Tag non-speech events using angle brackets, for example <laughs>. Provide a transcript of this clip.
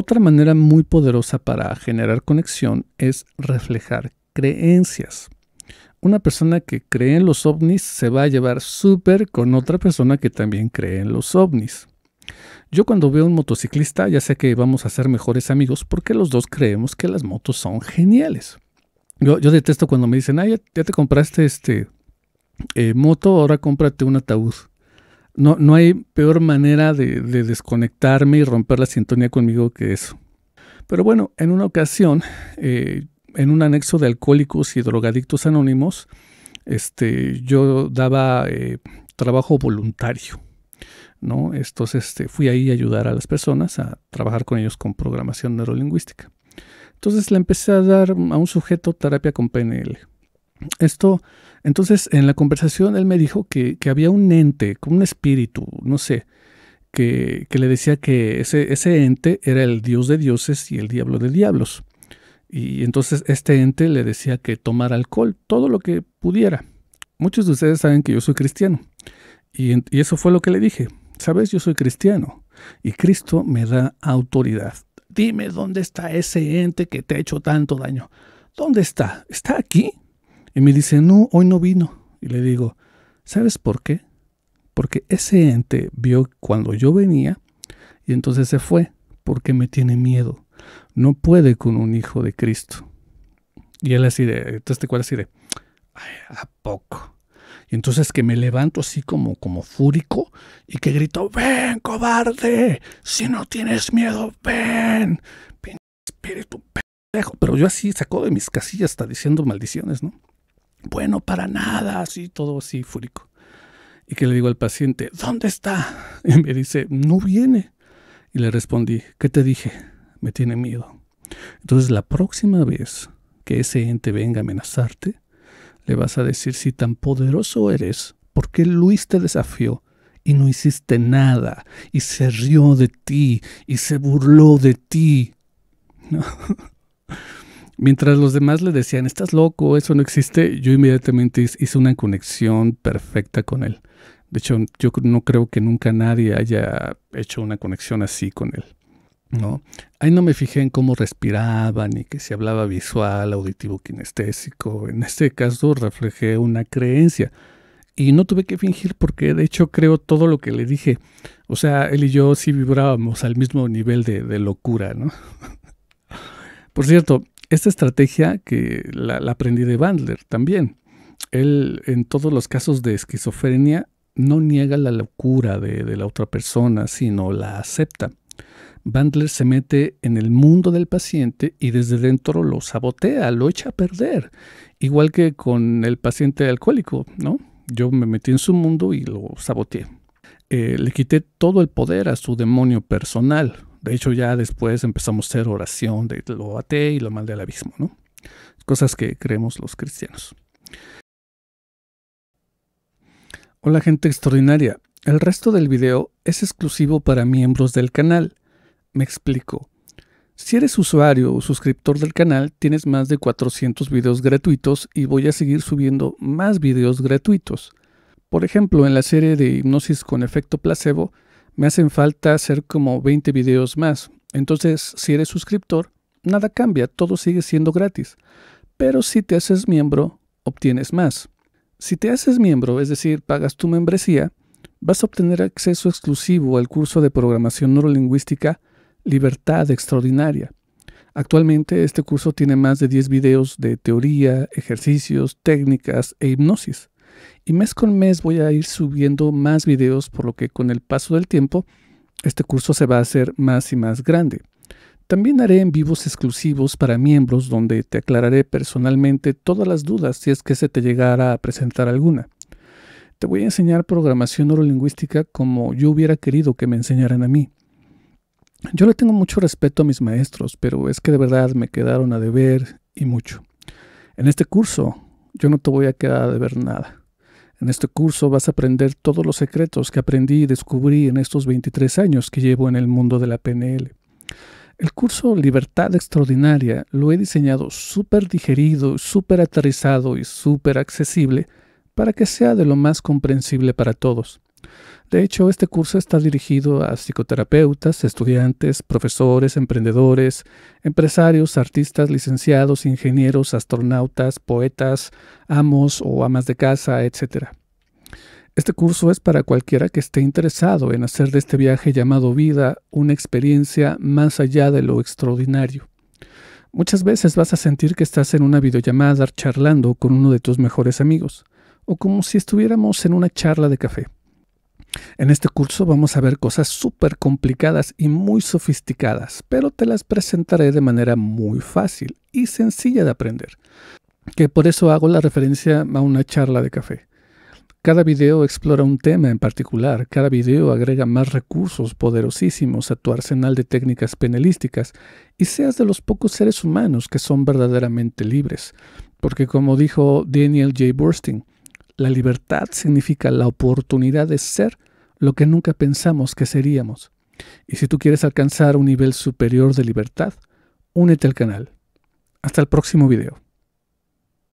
Otra manera muy poderosa para generar conexión es reflejar creencias. Una persona que cree en los ovnis se va a llevar súper con otra persona que también cree en los ovnis. Yo cuando veo a un motociclista ya sé que vamos a ser mejores amigos porque los dos creemos que las motos son geniales. Yo, detesto cuando me dicen, ya, te compraste este eh, moto, ahora cómprate un ataúd no, no hay peor manera de, desconectarme y romper la sintonía conmigo que eso. Pero bueno, en una ocasión, eh, en un anexo de alcohólicos y drogadictos anónimos, este, yo daba eh, trabajo voluntario. ¿no? Entonces este, fui ahí a ayudar a las personas a trabajar con ellos con programación neurolingüística. Entonces le empecé a dar a un sujeto terapia con PNL. Esto, entonces en la conversación él me dijo que, había un ente, como un espíritu, no sé, que, que le decía que ese, ese, ente era el dios de dioses y el diablo de diablos. Y entonces este ente le decía que tomara alcohol, todo lo que pudiera. Muchos de ustedes saben que yo soy cristiano. Y, y eso fue lo que le dije. Sabes, yo soy cristiano y Cristo me da autoridad. Dime dónde está ese ente que te ha hecho tanto daño. ¿Dónde está? ¿Está aquí? Y me dice, no, hoy no vino. Y le digo, ¿sabes por qué? Porque ese ente vio cuando yo venía y entonces se fue porque me tiene miedo. No puede con un hijo de Cristo. Y él así de, entonces te cual así de, ¿a poco? Y entonces que me levanto así como, como fúrico y que grito, ven, cobarde, si no tienes miedo, ven, espíritu Pero yo así saco de mis casillas está diciendo maldiciones, ¿no? bueno para nada, así todo así fúrico. Y que le digo al paciente, ¿dónde está? Y me dice, no viene. Y le respondí, ¿qué te dije? Me tiene miedo. Entonces la próxima vez que ese ente venga a amenazarte, le vas a decir, si tan poderoso eres, ¿por qué Luis te desafió y no hiciste nada? Y se rió de ti y se burló de ti. ¿No? Mientras los demás le decían, estás loco, eso no existe, yo inmediatamente hice una conexión perfecta con él. De hecho, yo no creo que nunca nadie haya hecho una conexión así con él. ¿no? Ahí no me fijé en cómo respiraba, ni que si hablaba visual, auditivo, kinestésico. En este caso reflejé una creencia. Y no tuve que fingir porque de hecho creo todo lo que le dije. O sea, él y yo sí vibrábamos al mismo nivel de, locura, ¿no? <laughs> Por cierto, esta estrategia que la, aprendí de Bandler también. Él, en todos los casos de esquizofrenia, no niega la locura de, la otra persona, sino la acepta. Bandler se mete en el mundo del paciente y desde dentro lo sabotea, lo echa a perder, igual que con el paciente alcohólico, ¿no? Yo me metí en su mundo y lo saboteé. Eh, le quité todo el poder a su demonio personal, de hecho, ya después empezamos a hacer oración de lo ate y lo mal del abismo, ¿no? Cosas que creemos los cristianos. Hola gente extraordinaria. El resto del video es exclusivo para miembros del canal. Me explico. Si eres usuario o suscriptor del canal, tienes más de 400 videos gratuitos y voy a seguir subiendo más videos gratuitos. Por ejemplo, en la serie de hipnosis con efecto placebo, me hacen falta hacer como 20 videos más. Entonces, si eres suscriptor, nada cambia, todo sigue siendo gratis. Pero si te haces miembro, obtienes más. Si te haces miembro, es decir, pagas tu membresía, vas a obtener acceso exclusivo al curso de programación neurolingüística Libertad Extraordinaria. Actualmente este curso tiene más de 10 videos de teoría, ejercicios, técnicas e hipnosis. Y mes con mes voy a ir subiendo más videos, por lo que con el paso del tiempo este curso se va a hacer más y más grande. También haré en vivos exclusivos para miembros donde te aclararé personalmente todas las dudas si es que se te llegara a presentar alguna. Te voy a enseñar programación neurolingüística como yo hubiera querido que me enseñaran a mí. Yo le tengo mucho respeto a mis maestros, pero es que de verdad me quedaron a deber y mucho. En este curso yo no te voy a quedar a deber nada. En este curso vas a aprender todos los secretos que aprendí y descubrí en estos 23 años que llevo en el mundo de la PNL. El curso Libertad Extraordinaria lo he diseñado súper digerido, súper aterrizado y súper accesible para que sea de lo más comprensible para todos. De hecho, este curso está dirigido a psicoterapeutas, estudiantes, profesores, emprendedores, empresarios, artistas, licenciados, ingenieros, astronautas, poetas, amos o amas de casa, etc. Este curso es para cualquiera que esté interesado en hacer de este viaje llamado vida una experiencia más allá de lo extraordinario. Muchas veces vas a sentir que estás en una videollamada charlando con uno de tus mejores amigos, o como si estuviéramos en una charla de café. En este curso vamos a ver cosas súper complicadas y muy sofisticadas, pero te las presentaré de manera muy fácil y sencilla de aprender, que por eso hago la referencia a una charla de café. Cada video explora un tema en particular, cada video agrega más recursos poderosísimos a tu arsenal de técnicas penalísticas y seas de los pocos seres humanos que son verdaderamente libres, porque como dijo Daniel J. Burstein, la libertad significa la oportunidad de ser lo que nunca pensamos que seríamos. Y si tú quieres alcanzar un nivel superior de libertad, únete al canal. Hasta el próximo video.